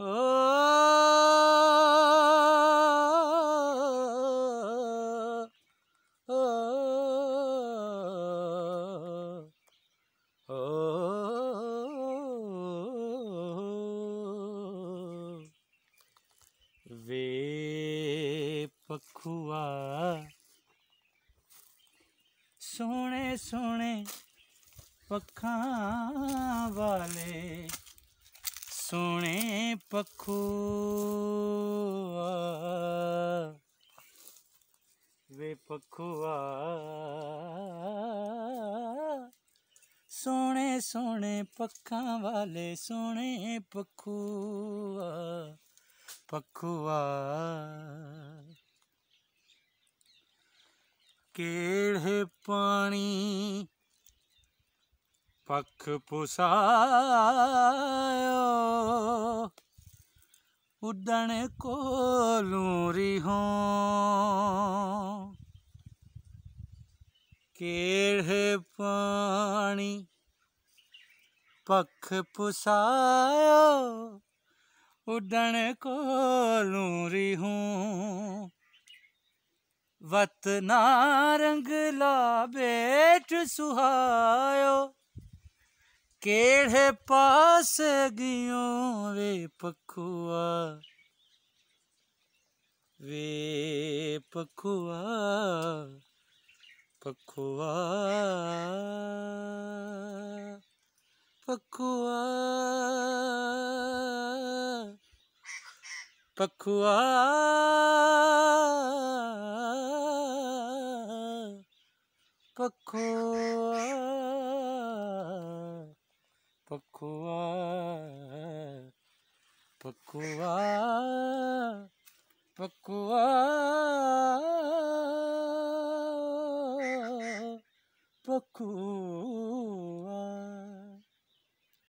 Oh. ਪਖੂਆ ਸੋਹਣੇ ਸੋਹਣੇ ਪੱਖਾਂ ਵਾਲੇ ਸੋਹਣੇ ਪਖੂਆ ਵੇ ਪਖੂਆ ਸੋਹਣੇ ਸੋਹਣੇ ਪੱਖਾਂ ਵਾਲੇ ਸੋਹਣੇ ਪਖੂਆ ਪਖੂਆ ਕਿਹੜੇ ਪਾਣੀ ਪੱਖ ਪੁਸਾਇਓ ਉਡਣ ਕੋਲੂ ਰਿਹੋਂ ਕਿਹੜੇ ਪਾਣੀ ਪੱਖ ਪੁਸਾਇਓ ਉਡਣ ਕੋਲੂ ਰਿਹੋਂ वतना रंग ला बेट सुहायो केड़े पास गियों वे पखुआ वे पखुआ पखुआ पखुआ पखुआ Pakua, Pakua, Pakua, Pakua, Pakua.